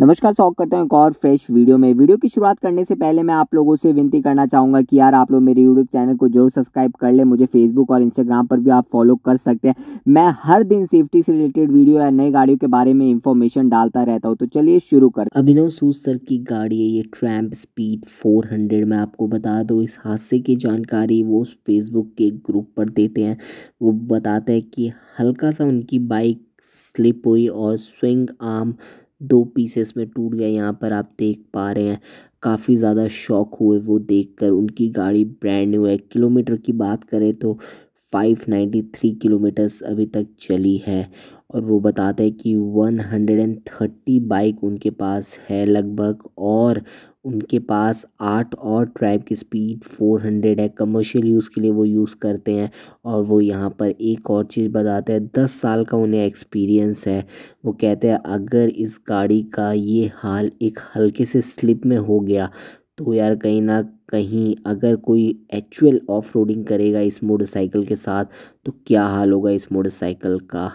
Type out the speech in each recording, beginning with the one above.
नमस्कार स्वागत करते हैं एक और फ्रेश वीडियो में वीडियो की शुरुआत करने से पहले मैं आप लोगों से विनती करना चाहूँगा कि यार आप लोग मेरे यूट्यूब चैनल को जरूर सब्सक्राइब कर ले मुझे फेसबुक और इंस्टाग्राम पर भी आप फॉलो कर सकते हैं मैं हर दिन सेफ्टी से रिलेटेड वीडियो या नई गाड़ियों के बारे में इन्फॉर्मेशन डालता रहता हूँ तो चलिए शुरू कर अभिनव सूद सर की गाड़ी है ये ट्रैम्प स्पीड फोर में आपको बता दो इस हादसे की जानकारी वो फेसबुक के ग्रुप पर देते हैं वो बताते हैं कि हल्का सा उनकी बाइक स्लिप हुई और स्विंग आर्म दो पीसेस में टूट गया यहाँ पर आप देख पा रहे हैं काफ़ी ज़्यादा शौक हुए वो देखकर उनकी गाड़ी ब्रांड न्यू है किलोमीटर की बात करें तो 593 किलोमीटर्स अभी तक चली है और वो बताते हैं कि 130 बाइक उनके पास है लगभग और उनके पास आठ और ट्राइब की स्पीड फोर हंड्रेड है कमर्शियल यूज़ के लिए वो यूज़ करते हैं और वो यहाँ पर एक और चीज़ बताते हैं दस साल का उन्हें एक्सपीरियंस है वो कहते हैं अगर इस गाड़ी का ये हाल एक हल्के से स्लिप में हो गया तो यार कहीं ना कहीं अगर कोई एक्चुअल ऑफ रोडिंग करेगा इस मोटरसाइकिल के साथ तो क्या हाल होगा इस मोटरसाइकिल का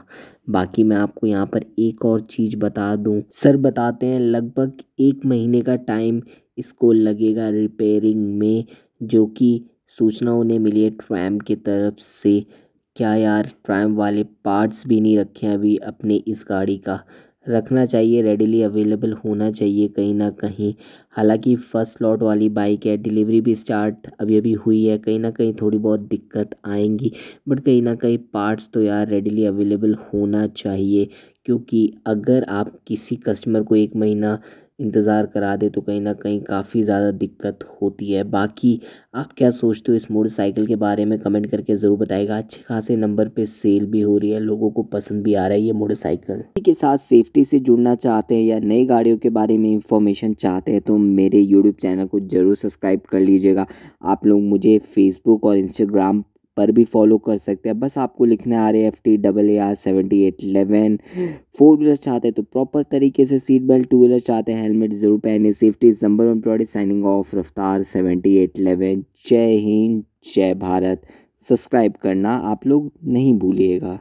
बाकी मैं आपको यहाँ पर एक और चीज़ बता दूँ सर बताते हैं लगभग एक महीने का टाइम इसको लगेगा रिपेयरिंग में जो कि सूचना उन्हें मिली है ट्रैम की तरफ से क्या यार ट्रैम वाले पार्ट्स भी नहीं रखे हैं अभी अपने इस गाड़ी का रखना चाहिए रेडिली अवेलेबल होना चाहिए कहीं ना कहीं हालांकि फ़र्स्ट लॉट वाली बाइक है डिलीवरी भी स्टार्ट अभी अभी हुई है कहीं ना कहीं थोड़ी बहुत दिक्कत आएंगी बट कहीं ना कहीं पार्ट्स तो यार रेडिली अवेलेबल होना चाहिए क्योंकि अगर आप किसी कस्टमर को एक महीना इंतज़ार करा दे तो कहीं ना कहीं काफ़ी ज़्यादा दिक्कत होती है बाकी आप क्या सोचते हो इस मोटरसाइकिल के बारे में कमेंट करके ज़रूर बताएगा अच्छे खासे नंबर पे सेल भी हो रही है लोगों को पसंद भी आ रहा है ये मोटरसाइकिल के साथ सेफ्टी से जुड़ना चाहते हैं या नई गाड़ियों के बारे में इंफॉर्मेशन चाहते हैं तो मेरे यूट्यूब चैनल को ज़रूर सब्सक्राइब कर लीजिएगा आप लोग मुझे फेसबुक और इंस्टाग्राम पर भी फॉलो कर सकते हैं बस आपको लिखना है R F T double A R seventy eight eleven four wheeler चाहते हैं तो प्रॉपर तरीके से सीट बेल्ट टू व्हीलर चाहते हैं हेलमेट जरूर पहने safety number one product signing off Raftaar seventy eight eleven जय हिंद जय भारत सब्सक्राइब करना आप लोग नहीं भूलिएगा